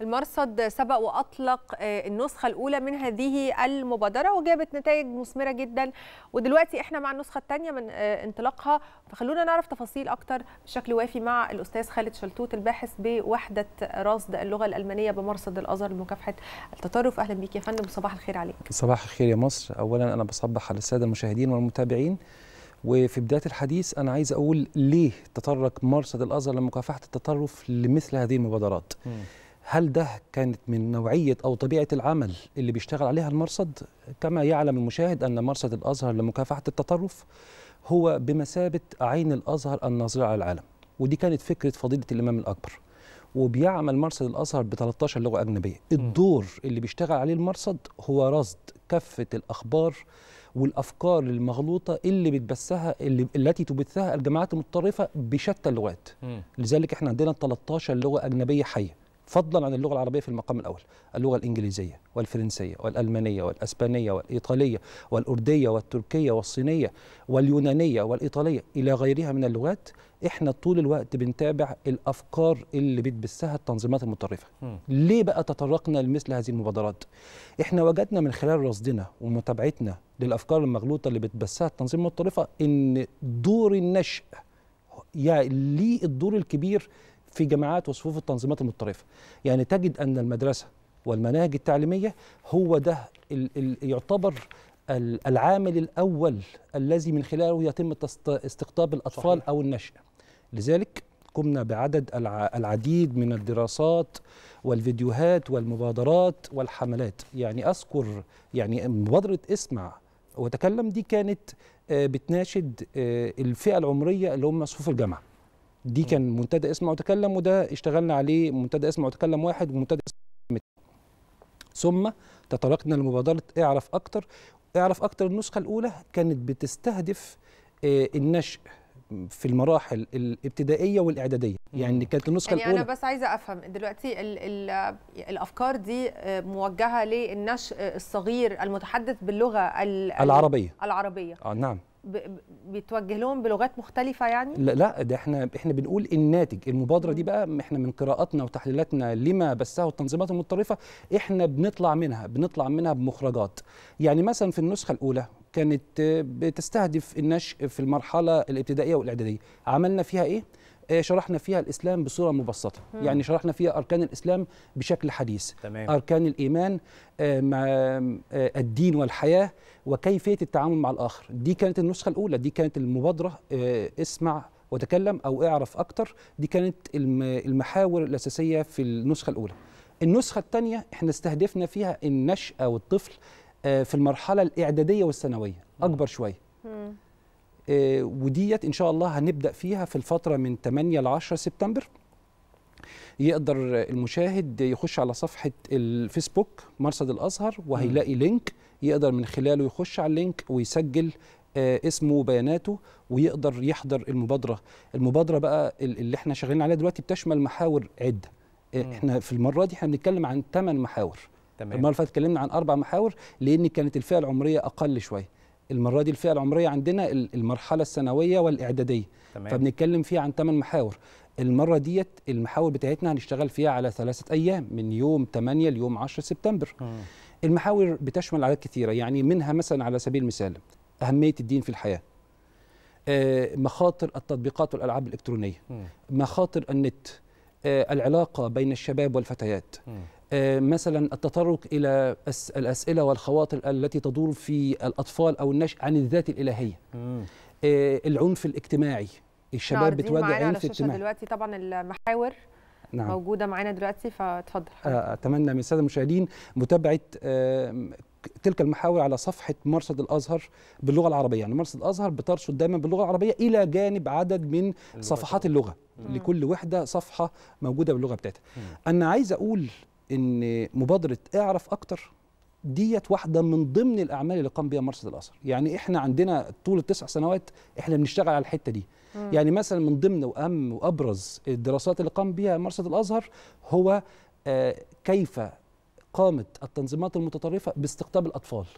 المرصد سبق واطلق آه، النسخه الاولى من هذه المبادره وجابت نتائج مثمره جدا ودلوقتي احنا مع النسخه الثانيه من آه، انطلاقها فخلونا نعرف تفاصيل اكتر بشكل وافي مع الاستاذ خالد شلتوت الباحث بوحده رصد اللغه الالمانيه بمرصد الازهر لمكافحه التطرف اهلا بيك يا فندم وصباح الخير عليك صباح الخير يا مصر اولا انا بصبح على الساده المشاهدين والمتابعين وفي بدايه الحديث انا عايز اقول ليه تطرق مرصد الازهر لمكافحه التطرف لمثل هذه المبادرات م. هل ده كانت من نوعية أو طبيعة العمل اللي بيشتغل عليها المرصد؟ كما يعلم المشاهد أن مرصد الأزهر لمكافحة التطرف هو بمثابة عين الأزهر الناظرة على العالم ودي كانت فكرة فضيلة الإمام الأكبر وبيعمل مرصد الأزهر ب 13 لغة أجنبية الدور اللي بيشتغل عليه المرصد هو رصد كافة الأخبار والأفكار المغلوطة اللي بتبثها اللي التي تبثها الجماعات المتطرفة بشتى اللغات لذلك احنا عندنا 13 لغة أجنبية حية فضلا عن اللغة العربية في المقام الأول اللغة الإنجليزية والفرنسية والألمانية والأسبانية والإيطالية والأردية والتركية والصينية واليونانية والإيطالية إلى غيرها من اللغات إحنا طول الوقت بنتابع الأفكار اللي بتبثها التنظيمات المتطرفة ليه بقى تطرقنا لمثل هذه المبادرات؟ إحنا وجدنا من خلال رصدنا ومتابعتنا للأفكار المغلوطة اللي بتبثها التنظيم المتطرفة إن دور النشء يعني ليه الدور الكبير في جامعات وصفوف التنظيمات المتطرفة يعني تجد أن المدرسة والمناهج التعليمية هو ده الـ الـ يعتبر العامل الأول الذي من خلاله يتم استقطاب الأطفال صحيح. أو النشأ لذلك قمنا بعدد العديد من الدراسات والفيديوهات والمبادرات والحملات يعني أذكر يعني مبادرة اسمع وتكلم دي كانت آه، بتناشد آه، الفئة العمرية اللي هم صفوف الجامعة دي كان منتدى اسمع وتكلم وده اشتغلنا عليه منتدى اسمع وتكلم واحد ومنتدى اسمع ثم تطرقنا لمبادره اعرف اكتر اعرف اكتر النسخه الاولى كانت بتستهدف آه، النشء في المراحل الابتدائيه والاعداديه يعني كانت النسخه يعني الاولى انا بس عايزه افهم دلوقتي الـ الـ الافكار دي آه، موجهه للنشء الصغير المتحدث باللغه العربيه العربيه آه نعم بيتوجه لهم بلغات مختلفه يعني لا لا ده احنا احنا بنقول الناتج المبادره دي بقى احنا من قراءاتنا وتحليلاتنا لما بثه التنظيمات المتطرفه احنا بنطلع منها بنطلع منها بمخرجات يعني مثلا في النسخه الاولى كانت بتستهدف النشء في المرحله الابتدائيه والاعداديه عملنا فيها ايه آه، شرحنا فيها الإسلام بصورة مبسطة مم. يعني شرحنا فيها أركان الإسلام بشكل حديث تمام. أركان الإيمان آه، مع آه، الدين والحياة وكيفية التعامل مع الآخر دي كانت النسخة الأولى دي كانت المبادرة اسمع وتكلم أو اعرف أكتر دي كانت المحاور الأساسية في النسخة الأولى النسخة الثانية احنا استهدفنا فيها النشأة والطفل في المرحلة الإعدادية والثانوية أكبر شوية آه، وديت ان شاء الله هنبدا فيها في الفتره من 8 ل 10 سبتمبر يقدر المشاهد يخش على صفحه الفيسبوك مرصد الازهر وهيلاقي لينك يقدر من خلاله يخش على اللينك ويسجل آه، اسمه وبياناته ويقدر يحضر المبادره المبادره بقى اللي احنا شغالين عليها دلوقتي بتشمل محاور عده آه، احنا في المره دي احنا بنتكلم عن 8 محاور تمام المره اللي فاتت اتكلمنا عن اربع محاور لان كانت الفئه العمريه اقل شويه المره دي الفئه العمريه عندنا المرحله الثانويه والاعداديه تمام. فبنتكلم فيها عن 8 محاور المره ديت المحاور بتاعتنا هنشتغل فيها على ثلاثه ايام من يوم 8 ليوم 10 سبتمبر م. المحاور بتشمل حاجات كثيره يعني منها مثلا على سبيل المثال اهميه الدين في الحياه آه، مخاطر التطبيقات والالعاب الالكترونيه م. مخاطر النت آه، العلاقه بين الشباب والفتيات م. آه، مثلا التطرق الى الاسئله والخواطر التي تدور في الاطفال او النشء عن الذات الالهيه مم. آه، العنف الاجتماعي الشباب بتواجه عنف اجتماعي دلوقتي طبعا المحاور نعم. موجوده معانا دلوقتي فتفضل آه، اتمنى من الساده المشاهدين متابعه تلك المحاور على صفحه مرصد الازهر باللغه العربيه يعني مرصد الازهر بترصد دايما باللغه العربيه الى جانب عدد من صفحات اللغه مم. لكل وحده صفحه موجوده باللغه بتاعتها انا عايز اقول ان مبادره اعرف اكتر ديت واحده من ضمن الاعمال اللي قام بها مرصد الاثر يعني احنا عندنا طول التسع سنوات احنا بنشتغل على الحته دي مم. يعني مثلا من ضمن واهم وابرز الدراسات اللي قام بها مرصد الازهر هو آه كيف قامت التنظيمات المتطرفه باستقطاب الاطفال